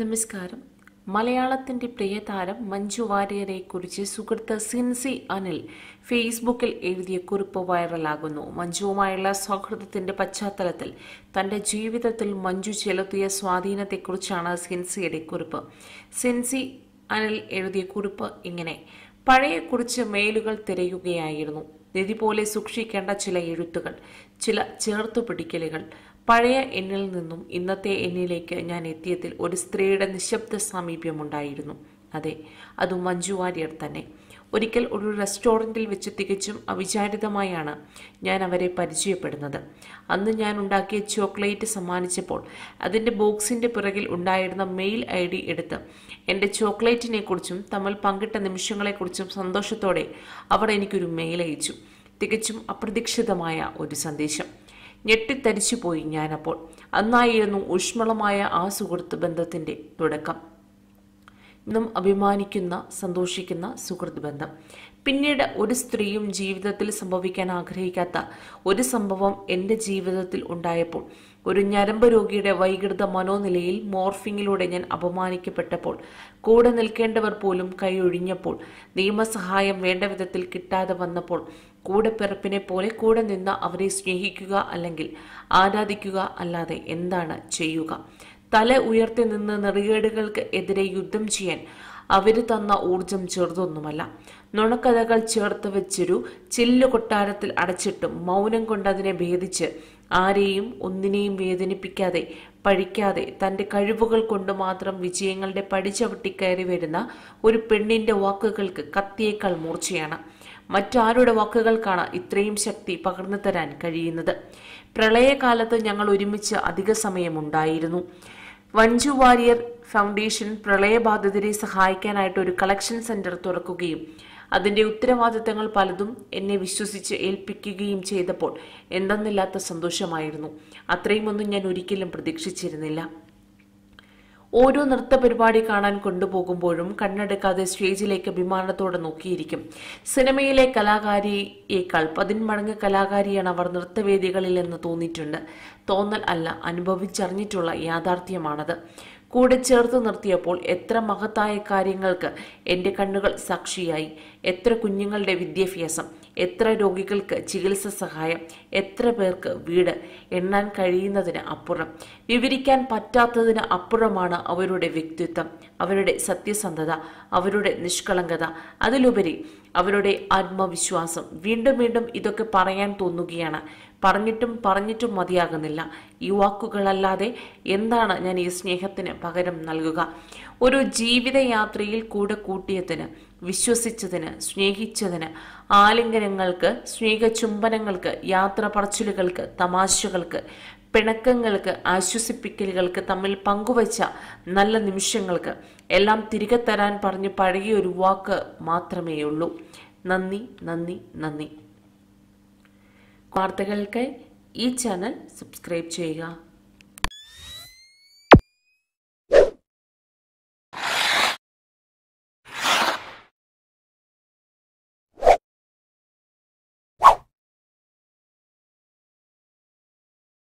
നമസ്കാരം മലയാളത്തിന്റെ പ്രിയ താരം മഞ്ജു വാര്യരെ കുറിച്ച് സുഹൃത്ത് സിൻസി അനിൽ ഫേസ്ബുക്കിൽ എഴുതിയ കുറിപ്പ് വൈറലാകുന്നു മഞ്ജുവുമായുള്ള സൗഹൃദത്തിന്റെ പശ്ചാത്തലത്തിൽ തന്റെ ജീവിതത്തിൽ മഞ്ജു ചെലുത്തിയ സ്വാധീനത്തെക്കുറിച്ചാണ് സിൻസിയുടെ കുറിപ്പ് സിൻസി അനിൽ എഴുതിയ കുറിപ്പ് ഇങ്ങനെ പഴയെക്കുറിച്ച് കുറിച്ച് മെയിലുകൾ തിരയുകയായിരുന്നു നിധി പോലെ സൂക്ഷിക്കേണ്ട ചില എഴുത്തുകൾ ചില ചേർത്തു പിടിക്കലുകൾ പഴയ എന്നിൽ നിന്നും ഇന്നത്തെ എന്നിലേക്ക് ഞാൻ എത്തിയതിൽ ഒരു സ്ത്രീയുടെ നിശബ്ദ സാമീപ്യമുണ്ടായിരുന്നു അതെ അത് മഞ്ജു വാര്യർ തന്നെ ഒരിക്കൽ ഒരു റെസ്റ്റോറൻറ്റിൽ വെച്ച് തികച്ചും അവിചാരിതമായാണ് ഞാൻ അവരെ പരിചയപ്പെടുന്നത് അന്ന് ഞാൻ ഉണ്ടാക്കിയ ചോക്ലേറ്റ് സമ്മാനിച്ചപ്പോൾ അതിൻ്റെ ബോക്സിൻ്റെ പിറകിൽ ഉണ്ടായിരുന്ന മെയിൽ ഐ ഡി എടുത്ത് എൻ്റെ ചോക്ലേറ്റിനെക്കുറിച്ചും തമ്മിൽ പങ്കിട്ട നിമിഷങ്ങളെക്കുറിച്ചും സന്തോഷത്തോടെ അവർ എനിക്കൊരു മെയിൽ അയച്ചു തികച്ചും അപ്രതീക്ഷിതമായ ഒരു സന്ദേശം ഞെട്ടിത്തരിച്ചു പോയി ഞാനപ്പോൾ അന്നായിരുന്നു ഊഷ്മളമായ ആ സുഹൃത്ത് ബന്ധത്തിന്റെ തുടക്കം ഇന്നും അഭിമാനിക്കുന്ന സന്തോഷിക്കുന്ന സുഹൃത്ത് ബന്ധം പിന്നീട് ഒരു സ്ത്രീയും ജീവിതത്തിൽ സംഭവിക്കാൻ ആഗ്രഹിക്കാത്ത ഒരു സംഭവം എൻ്റെ ജീവിതത്തിൽ ഉണ്ടായപ്പോൾ ഒരു ഞരമ്പ് രോഗിയുടെ വൈകൃത മനോനിലയിൽ മോർഫിങ്ങിലൂടെ ഞാൻ അപമാനിക്കപ്പെട്ടപ്പോൾ കൂടെ നിൽക്കേണ്ടവർ പോലും കൈയൊഴിഞ്ഞപ്പോൾ നിയമസഹായം വേണ്ട വിധത്തിൽ കിട്ടാതെ വന്നപ്പോൾ കൂടെപ്പിറപ്പിനെ പോലെ കൂടെ നിന്ന് അവരെ സ്നേഹിക്കുക അല്ലെങ്കിൽ ആരാധിക്കുക അല്ലാതെ എന്താണ് ചെയ്യുക തല ഉയർത്തി നിന്ന് നെറികേടുകൾക്ക് എതിരെ യുദ്ധം ചെയ്യാൻ അവർ തന്ന ഊർജം ചെറുതൊന്നുമല്ല നുണക്കഥകൾ ചേർത്ത് വെച്ചൊരു ചില്ലു കൊട്ടാരത്തിൽ അടച്ചിട്ടും മൗനം കൊണ്ടതിനെ ഭേദിച്ച് ആരെയും ഒന്നിനെയും വേദനിപ്പിക്കാതെ പഴിക്കാതെ തൻ്റെ കഴിവുകൾ കൊണ്ട് മാത്രം വിജയങ്ങളുടെ പടിചവിട്ടി കയറി വരുന്ന ഒരു പെണ്ണിൻ്റെ വാക്കുകൾക്ക് കത്തിയേക്കാൾ മൂർച്ചയാണ് മറ്റാരുടെ വാക്കുകൾക്കാണ് ഇത്രയും ശക്തി പകർന്നു തരാൻ കഴിയുന്നത് പ്രളയകാലത്ത് ഞങ്ങൾ ഒരുമിച്ച് അധിക സമയമുണ്ടായിരുന്നു വഞ്ചു വാരിയർ ഫൗണ്ടേഷൻ പ്രളയബാധിതരെ സഹായിക്കാനായിട്ട് ഒരു കളക്ഷൻ സെന്റർ തുറക്കുകയും അതിന്റെ ഉത്തരവാദിത്തങ്ങൾ പലതും എന്നെ വിശ്വസിച്ച് ഏൽപ്പിക്കുകയും ചെയ്തപ്പോൾ എന്തെന്നില്ലാത്ത സന്തോഷമായിരുന്നു അത്രയുമൊന്നും ഞാൻ ഒരിക്കലും പ്രതീക്ഷിച്ചിരുന്നില്ല ഓരോ നൃത്ത പരിപാടി കാണാൻ കൊണ്ടുപോകുമ്പോഴും കണ്ണെടുക്കാതെ സ്റ്റേജിലേക്ക് അഭിമാനത്തോടെ നോക്കിയിരിക്കും സിനിമയിലെ കലാകാരിയേക്കാൾ പതിന്മടങ്ങ് കലാകാരിയാണ് അവർ നൃത്തവേദികളിൽ എന്ന് തോന്നിയിട്ടുണ്ട് തോന്നൽ അല്ല അനുഭവിച്ചറിഞ്ഞിട്ടുള്ള യാഥാർത്ഥ്യമാണത് കൂടെ ചേർത്ത് നിർത്തിയപ്പോൾ എത്ര മഹത്തായ കാര്യങ്ങൾക്ക് എൻ്റെ കണ്ണുകൾ സാക്ഷിയായി എത്ര കുഞ്ഞുങ്ങളുടെ വിദ്യാഭ്യാസം എത്ര രോഗികൾക്ക് ചികിത്സ സഹായം എത്ര പേർക്ക് വീട് എണ്ണാൻ കഴിയുന്നതിന് അപ്പുറം വിവരിക്കാൻ പറ്റാത്തതിന് അപ്പുറമാണ് അവരുടെ വ്യക്തിത്വം അവരുടെ സത്യസന്ധത അവരുടെ നിഷ്കളങ്കത അതിലുപരി അവരുടെ ആത്മവിശ്വാസം വീണ്ടും വീണ്ടും ഇതൊക്കെ പറയാൻ തോന്നുകയാണ് പറഞ്ഞിട്ടും പറഞ്ഞിട്ടും മതിയാകുന്നില്ല ഈ വാക്കുകളല്ലാതെ എന്താണ് ഞാൻ ഈ സ്നേഹത്തിന് പകരം നൽകുക ഒരു ജീവിതയാത്രയിൽ കൂടെ കൂട്ടിയതിന് വിശ്വസിച്ചതിന് സ്നേഹിച്ചതിന് ആലിംഗനങ്ങൾക്ക് സ്നേഹചുംബനങ്ങൾക്ക് യാത്ര പറച്ചിലുകൾക്ക് തമാശകൾക്ക് പിണക്കങ്ങൾക്ക് ആശ്വസിപ്പിക്കലുകൾക്ക് തമ്മിൽ പങ്കുവച്ച നല്ല നിമിഷങ്ങൾക്ക് എല്ലാം തിരികെ തരാൻ പറഞ്ഞ് പഴകിയ ഒരു വാക്ക് മാത്രമേയുള്ളൂ നന്ദി നന്ദി നന്ദി വാർത്തകൾക്ക് ഈ ചാനൽ സബ്സ്ക്രൈബ് ചെയ്യുക